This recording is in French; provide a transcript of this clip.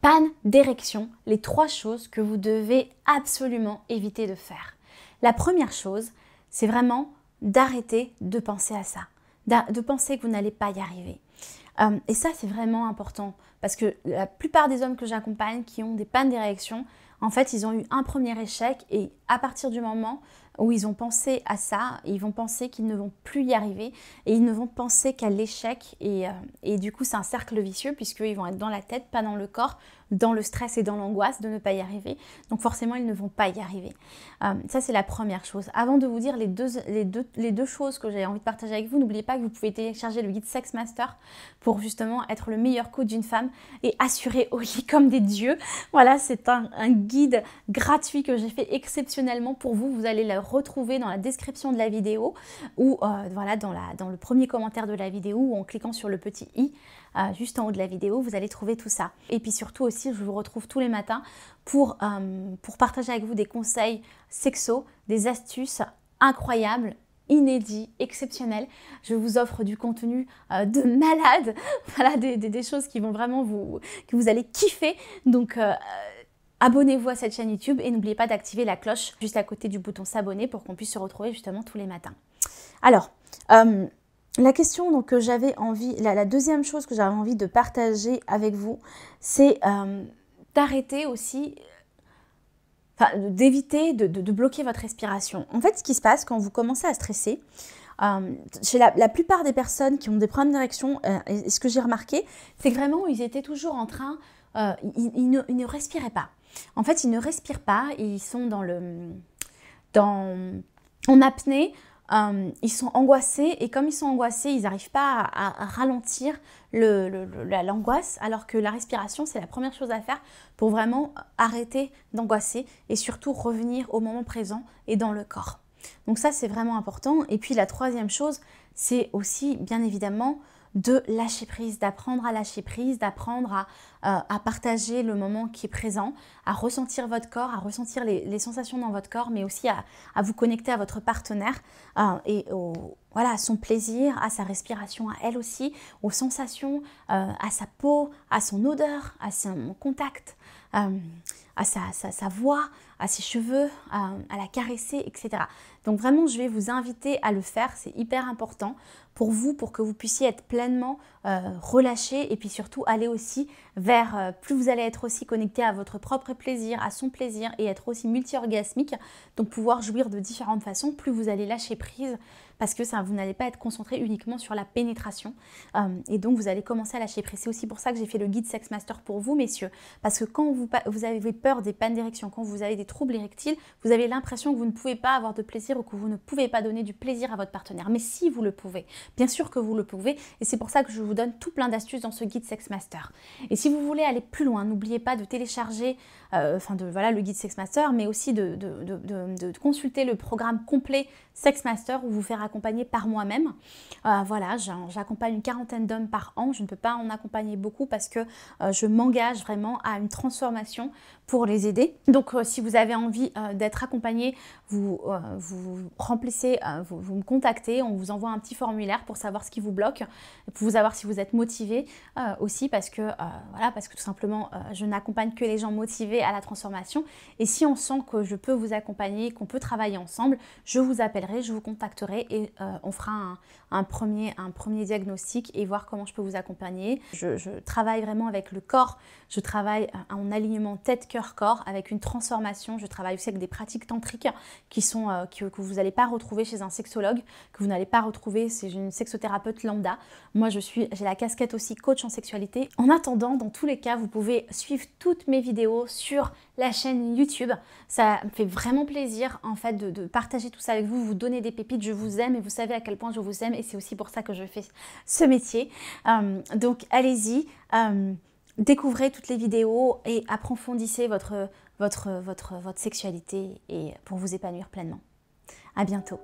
panne d'érection, les trois choses que vous devez absolument éviter de faire. La première chose, c'est vraiment d'arrêter de penser à ça, de penser que vous n'allez pas y arriver. Euh, et ça, c'est vraiment important parce que la plupart des hommes que j'accompagne qui ont des pannes d'érection, en fait, ils ont eu un premier échec et à partir du moment où ils ont pensé à ça, ils vont penser qu'ils ne vont plus y arriver et ils ne vont penser qu'à l'échec. Euh, et, du coup, c'est un cercle vicieux puisqu'ils vont être dans la tête, pas dans le corps, dans le stress et dans l'angoisse de ne pas y arriver. Donc forcément, ils ne vont pas y arriver. Euh, ça, c'est la première chose. Avant de vous dire les deux, les deux, les deux choses que j'ai envie de partager avec vous, n'oubliez pas que vous pouvez télécharger le guide Sex Master pour justement être le meilleur coup d'une femme et assurer au lit comme des dieux. Voilà, c'est un, un guide gratuit que j'ai fait exceptionnellement pour vous. Vous allez la retrouver dans la description de la vidéo ou euh, voilà, dans, le premier commentaire de la vidéo ou en cliquant sur le petit i euh, juste en haut de la vidéo, vous allez trouver tout ça. Et puis surtout aussi, je vous retrouve tous les matins pour, euh, pour partager avec vous des conseils sexo, des astuces incroyables inédits, exceptionnels. Je vous offre du contenu de malade, voilà, des, choses qui vont vraiment vous, que vous allez kiffer. Donc, Abonnez-vous à cette chaîne YouTube et n'oubliez pas d'activer la cloche juste à côté du bouton s'abonner pour qu'on puisse se retrouver justement tous les matins. Alors, euh, la question donc, que j'avais envie, la, deuxième chose que j'avais envie de partager avec vous, c'est euh, d'arrêter aussi, d'éviter de, bloquer votre respiration. En fait, ce qui se passe quand vous commencez à stresser, euh, chez la, plupart des personnes qui ont des problèmes d'érection, ce que j'ai remarqué, c'est vraiment ils étaient toujours en train euh, ils, ne, respiraient pas. En fait, ils ne respirent pas, ils sont dans le, dans, en apnée, euh, ils sont angoissés et comme ils sont angoissés, ils n'arrivent pas à, ralentir l'angoisse, alors que la respiration, c'est la première chose à faire pour vraiment arrêter d'angoisser et surtout revenir au moment présent et dans le corps. Donc ça, c'est vraiment important. Et puis la troisième chose, c'est aussi, bien évidemment, de lâcher prise, d'apprendre à lâcher prise, d'apprendre euh, à, partager le moment qui est présent, à ressentir votre corps, à ressentir les, sensations dans votre corps, mais aussi à, vous connecter à votre partenaire euh, et voilà, à son plaisir, à sa respiration, à elle aussi, aux sensations, euh, à sa peau, à son odeur, à son contact, à sa, sa voix, à ses cheveux, à, la caresser, etc. Donc vraiment, je vais vous inviter à le faire, c'est hyper important pour vous, pour que vous puissiez être pleinement euh, relâché et puis surtout aller aussi vers, euh, plus vous allez être aussi connecté à votre propre plaisir, à son plaisir et être aussi multi-orgasmique, donc pouvoir jouir de différentes façons, plus vous allez lâcher prise parce que ça, vous n'allez pas être concentré uniquement sur la pénétration euh, et donc vous allez commencer à lâcher prise. C'est aussi pour ça que j'ai fait le guide Sex Master pour vous, messieurs, parce que quand vous, vous avez peur des pannes d'érection, quand vous avez des troubles érectiles, vous avez l'impression que vous ne pouvez pas avoir de plaisir ou que vous ne pouvez pas donner du plaisir à votre partenaire. Mais si vous le pouvez, bien sûr que vous le pouvez. Et c'est pour ça que je vous donne tout plein d'astuces dans ce guide Sex Master. Et si vous voulez aller plus loin, n'oubliez pas de télécharger euh, enfin de, voilà, le guide Sex Master, mais aussi de, consulter le programme complet Sex Master ou vous faire accompagner par moi-même. Euh, voilà, j'accompagne une quarantaine d'hommes par an. Je ne peux pas en accompagner beaucoup parce que euh, je m'engage vraiment à une transformation pour les aider. Donc si vous avez avez envie euh, d'être accompagné, vous, euh, vous remplissez, euh, vous, me contactez, on vous envoie un petit formulaire pour savoir ce qui vous bloque, pour vous savoir si vous êtes motivé aussi, parce que, voilà, parce que tout simplement, je n'accompagne que les gens motivés à la transformation. Et si on sent que je peux vous accompagner, qu'on peut travailler ensemble, je vous appellerai, je vous contacterai et on fera un, premier, un premier diagnostic et voir comment je peux vous accompagner. Je, je travaille vraiment avec le corps, je travaille en alignement tête-cœur-corps avec une transformation je travaille aussi avec des pratiques tantriques qui sont, euh, que vous n'allez pas retrouver chez un sexologue, que vous n'allez pas retrouver chez une sexothérapeute lambda. Moi, je suis, j'ai la casquette aussi coach en sexualité. En attendant, dans tous les cas, vous pouvez suivre toutes mes vidéos sur la chaîne YouTube. Ça me fait vraiment plaisir en fait de, partager tout ça avec vous, vous donner des pépites. Je vous aime et vous savez à quel point je vous aime et c'est aussi pour ça que je fais ce métier. Euh, donc allez-y. Euh, découvrez toutes les vidéos et approfondissez votre, votre, votre, votre sexualité et pour vous épanouir pleinement. À bientôt.